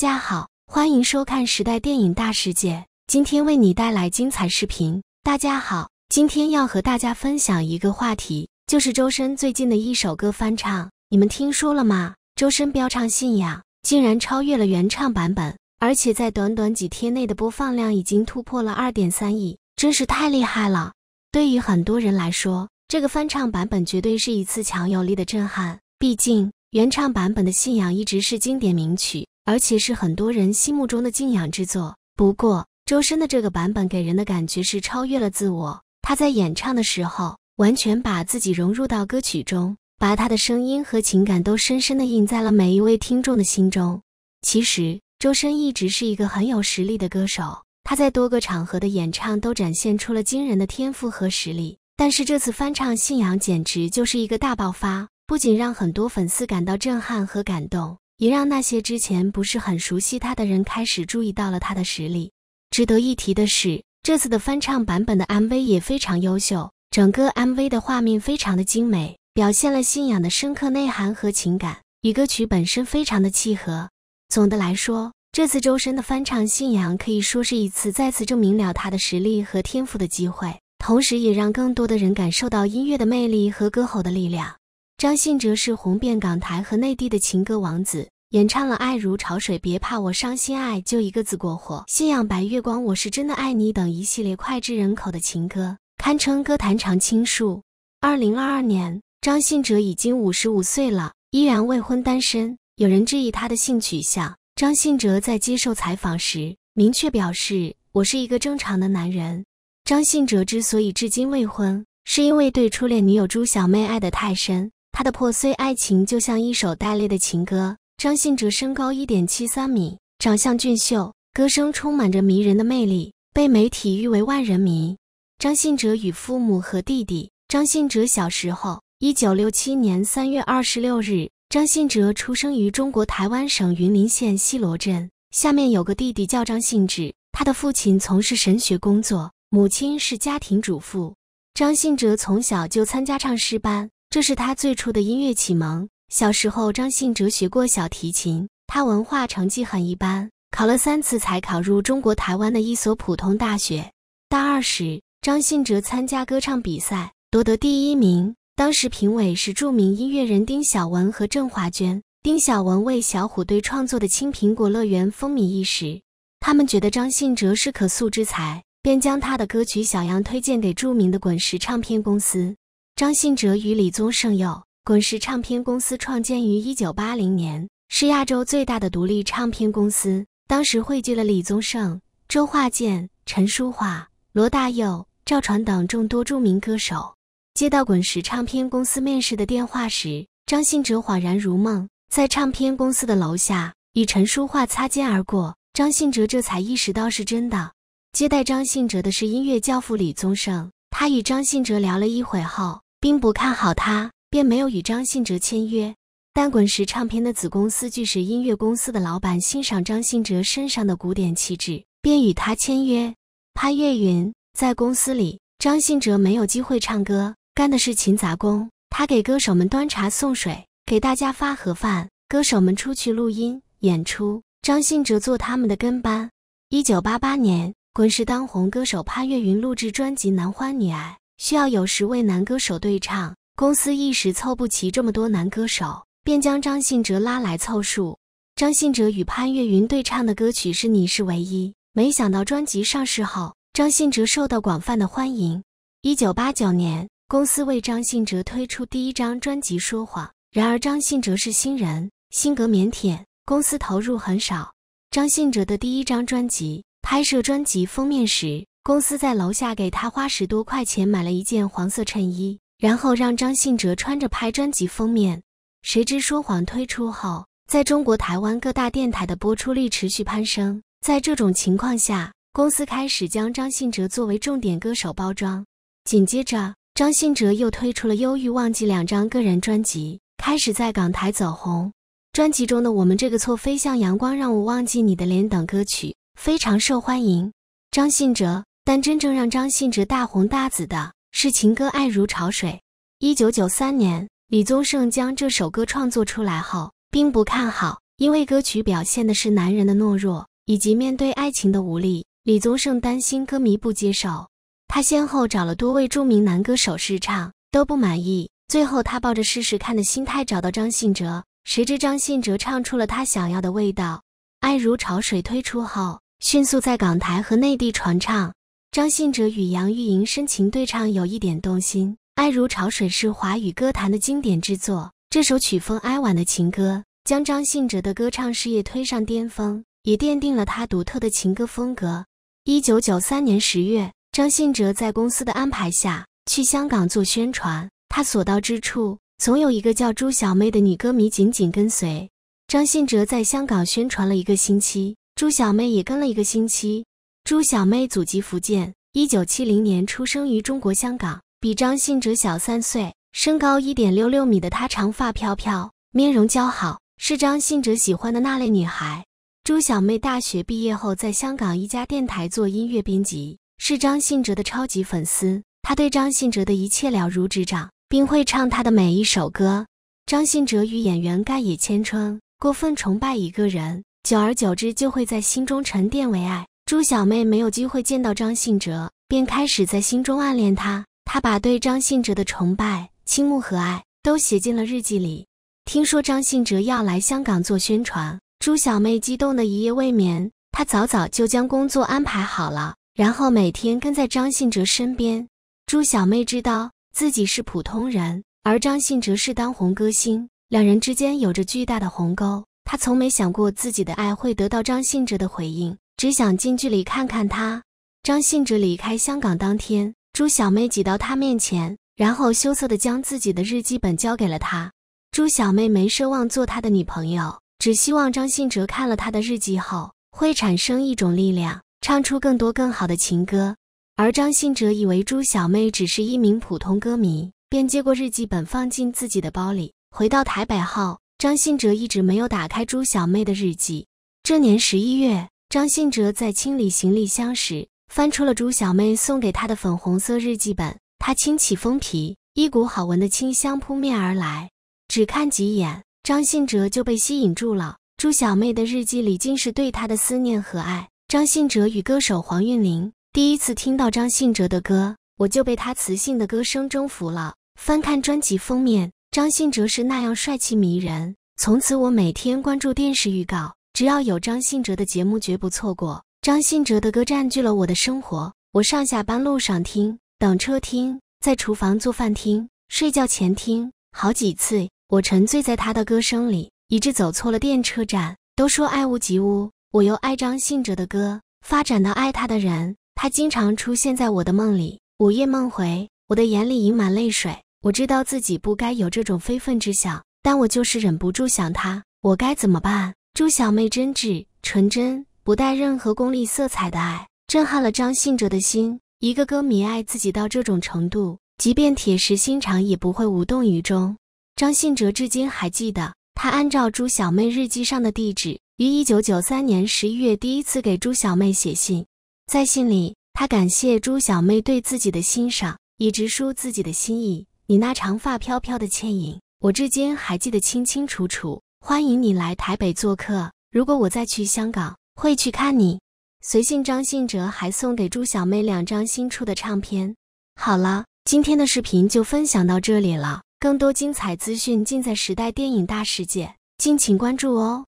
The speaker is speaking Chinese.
大家好，欢迎收看《时代电影大世界》，今天为你带来精彩视频。大家好，今天要和大家分享一个话题，就是周深最近的一首歌翻唱，你们听说了吗？周深飙唱《信仰》，竟然超越了原唱版本，而且在短短几天内的播放量已经突破了二点三亿，真是太厉害了！对于很多人来说，这个翻唱版本绝对是一次强有力的震撼，毕竟原唱版本的《信仰》一直是经典名曲。而且是很多人心目中的敬仰之作。不过，周深的这个版本给人的感觉是超越了自我。他在演唱的时候，完全把自己融入到歌曲中，把他的声音和情感都深深的印在了每一位听众的心中。其实，周深一直是一个很有实力的歌手，他在多个场合的演唱都展现出了惊人的天赋和实力。但是，这次翻唱《信仰》简直就是一个大爆发，不仅让很多粉丝感到震撼和感动。也让那些之前不是很熟悉他的人开始注意到了他的实力。值得一提的是，这次的翻唱版本的 MV 也非常优秀，整个 MV 的画面非常的精美，表现了信仰的深刻内涵和情感，与歌曲本身非常的契合。总的来说，这次周深的翻唱《信仰》可以说是一次再次证明了他的实力和天赋的机会，同时也让更多的人感受到音乐的魅力和歌喉的力量。张信哲是红遍港台和内地的情歌王子，演唱了《爱如潮水》《别怕我伤心》《爱就一个字》《过火》《信仰》《白月光》《我是真的爱你》等一系列脍炙人口的情歌，堪称歌坛常青树。二零二二年，张信哲已经五十五岁了，依然未婚单身。有人质疑他的性取向，张信哲在接受采访时明确表示：“我是一个正常的男人。”张信哲之所以至今未婚，是因为对初恋女友朱小妹爱得太深。他的破碎爱情就像一首带泪的情歌。张信哲身高一点七三米，长相俊秀，歌声充满着迷人的魅力，被媒体誉为万人迷。张信哲与父母和弟弟。张信哲小时候，一九六七年三月二十六日，张信哲出生于中国台湾省云林县西螺镇，下面有个弟弟叫张信哲。他的父亲从事神学工作，母亲是家庭主妇。张信哲从小就参加唱诗班。这是他最初的音乐启蒙。小时候，张信哲学过小提琴。他文化成绩很一般，考了三次才考入中国台湾的一所普通大学。大二时，张信哲参加歌唱比赛，夺得第一名。当时评委是著名音乐人丁晓文和郑华娟。丁晓文为小虎队创作的《青苹果乐园》风靡一时，他们觉得张信哲是可塑之才，便将他的歌曲《小羊》推荐给著名的滚石唱片公司。张信哲与李宗盛有滚石唱片公司创建于一九八零年，是亚洲最大的独立唱片公司。当时汇聚了李宗盛、周华健、陈淑桦、罗大佑、赵传等众多著名歌手。接到滚石唱片公司面试的电话时，张信哲恍然如梦。在唱片公司的楼下，与陈淑桦擦肩而过，张信哲这才意识到是真的。接待张信哲的是音乐教父李宗盛，他与张信哲聊了一会后。并不看好他，便没有与张信哲签约。但滚石唱片的子公司巨石音乐公司的老板欣赏张信哲身上的古典气质，便与他签约。潘越云在公司里，张信哲没有机会唱歌，干的是勤杂工。他给歌手们端茶送水，给大家发盒饭。歌手们出去录音演出，张信哲做他们的跟班。1988年，滚石当红歌手潘越云录制专辑《男欢女爱》。需要有十位男歌手对唱，公司一时凑不齐这么多男歌手，便将张信哲拉来凑数。张信哲与潘越云对唱的歌曲是《你是唯一》。没想到专辑上市后，张信哲受到广泛的欢迎。一九八九年，公司为张信哲推出第一张专辑《说谎》。然而，张信哲是新人，性格腼腆，公司投入很少。张信哲的第一张专辑拍摄专辑封面时。公司在楼下给他花十多块钱买了一件黄色衬衣，然后让张信哲穿着拍专辑封面。谁知说谎推出后，在中国台湾各大电台的播出率持续攀升。在这种情况下，公司开始将张信哲作为重点歌手包装。紧接着，张信哲又推出了《忧郁》《忘记》两张个人专辑，开始在港台走红。专辑中的《我们这个错》《飞向阳光》《让我忘记你的脸》等歌曲非常受欢迎。张信哲。但真正让张信哲大红大紫的是情歌《爱如潮水》。一九九三年，李宗盛将这首歌创作出来后，并不看好，因为歌曲表现的是男人的懦弱以及面对爱情的无力。李宗盛担心歌迷不接受，他先后找了多位著名男歌手试唱，都不满意。最后，他抱着试试看的心态找到张信哲，谁知张信哲唱出了他想要的味道，《爱如潮水》推出后，迅速在港台和内地传唱。张信哲与杨钰莹深情对唱，有一点动心。《爱如潮水》是华语歌坛的经典之作。这首曲风哀婉的情歌，将张信哲的歌唱事业推上巅峰，也奠定了他独特的情歌风格。一九九三年十月，张信哲在公司的安排下去香港做宣传。他所到之处，总有一个叫朱小妹的女歌迷紧紧跟随。张信哲在香港宣传了一个星期，朱小妹也跟了一个星期。朱小妹祖籍福建，一九七零年出生于中国香港，比张信哲小三岁。身高一点六六米的她，长发飘飘，面容姣好，是张信哲喜欢的那类女孩。朱小妹大学毕业后，在香港一家电台做音乐编辑，是张信哲的超级粉丝。她对张信哲的一切了如指掌，并会唱他的每一首歌。张信哲与演员盖野千春，过分崇拜一个人，久而久之就会在心中沉淀为爱。朱小妹没有机会见到张信哲，便开始在心中暗恋他。她把对张信哲的崇拜、倾慕和爱都写进了日记里。听说张信哲要来香港做宣传，朱小妹激动的一夜未眠。她早早就将工作安排好了，然后每天跟在张信哲身边。朱小妹知道自己是普通人，而张信哲是当红歌星，两人之间有着巨大的鸿沟。她从没想过自己的爱会得到张信哲的回应。只想近距离看看他。张信哲离开香港当天，朱小妹挤到他面前，然后羞涩地将自己的日记本交给了他。朱小妹没奢望做他的女朋友，只希望张信哲看了他的日记后，会产生一种力量，唱出更多更好的情歌。而张信哲以为朱小妹只是一名普通歌迷，便接过日记本放进自己的包里。回到台北后，张信哲一直没有打开朱小妹的日记。这年十一月。张信哲在清理行李箱时，翻出了朱小妹送给他的粉红色日记本。他轻启封皮，一股好闻的清香扑面而来。只看几眼，张信哲就被吸引住了。朱小妹的日记里尽是对他的思念和爱。张信哲与歌手黄韵玲第一次听到张信哲的歌，我就被他磁性的歌声征服了。翻看专辑封面，张信哲是那样帅气迷人。从此，我每天关注电视预告。只要有张信哲的节目，绝不错过。张信哲的歌占据了我的生活，我上下班路上听，等车听，在厨房做饭听，睡觉前听。好几次，我沉醉在他的歌声里，以致走错了电车站。都说爱屋及乌，我由爱张信哲的歌发展到爱他的人。他经常出现在我的梦里，午夜梦回，我的眼里盈满泪水。我知道自己不该有这种非分之想，但我就是忍不住想他。我该怎么办？朱小妹真挚、纯真、不带任何功利色彩的爱，震撼了张信哲的心。一个歌迷爱自己到这种程度，即便铁石心肠也不会无动于衷。张信哲至今还记得，他按照朱小妹日记上的地址，于一九九三年十一月第一次给朱小妹写信。在信里，他感谢朱小妹对自己的欣赏，以直抒自己的心意：“你那长发飘飘的倩影，我至今还记得清清楚楚。”欢迎你来台北做客。如果我再去香港，会去看你。随信，张信哲还送给朱小妹两张新出的唱片。好了，今天的视频就分享到这里了。更多精彩资讯尽在《时代电影大世界》，敬请关注哦。